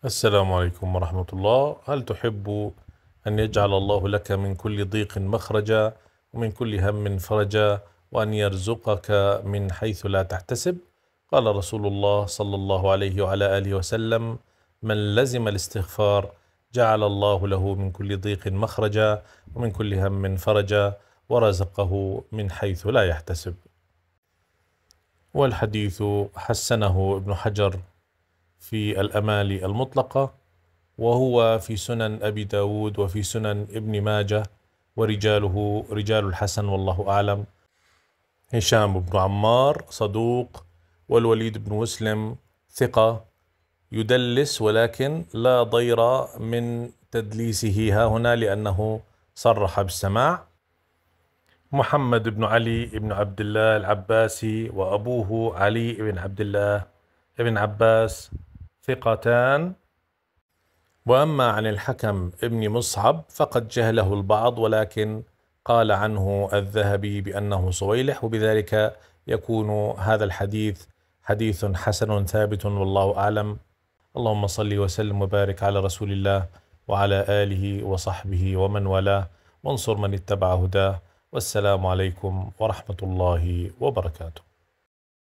السلام عليكم ورحمة الله هل تحب أن يجعل الله لك من كل ضيق مخرجا ومن كل هم فرجا وأن يرزقك من حيث لا تحتسب قال رسول الله صلى الله عليه وعلى آله وسلم من لزم الاستغفار جعل الله له من كل ضيق مخرجا ومن كل هم فرجا ورزقه من حيث لا يحتسب والحديث حسنه ابن حجر في الأمال المطلقة وهو في سنن أبي داود وفي سنن ابن ماجة ورجاله رجال الحسن والله أعلم هشام بن عمار صدوق والوليد بن مسلم ثقة يدلس ولكن لا ضير من تدليسه ها هنا لأنه صرح بالسماع محمد بن علي بن عبد الله العباسي وأبوه علي بن عبد الله بن عباس ثقتان واما عن الحكم ابن مصعب فقد جهله البعض ولكن قال عنه الذهبي بانه صويلح وبذلك يكون هذا الحديث حديث حسن ثابت والله اعلم اللهم صل وسلم وبارك على رسول الله وعلى اله وصحبه ومن والاه وانصر من اتبع هداه والسلام عليكم ورحمه الله وبركاته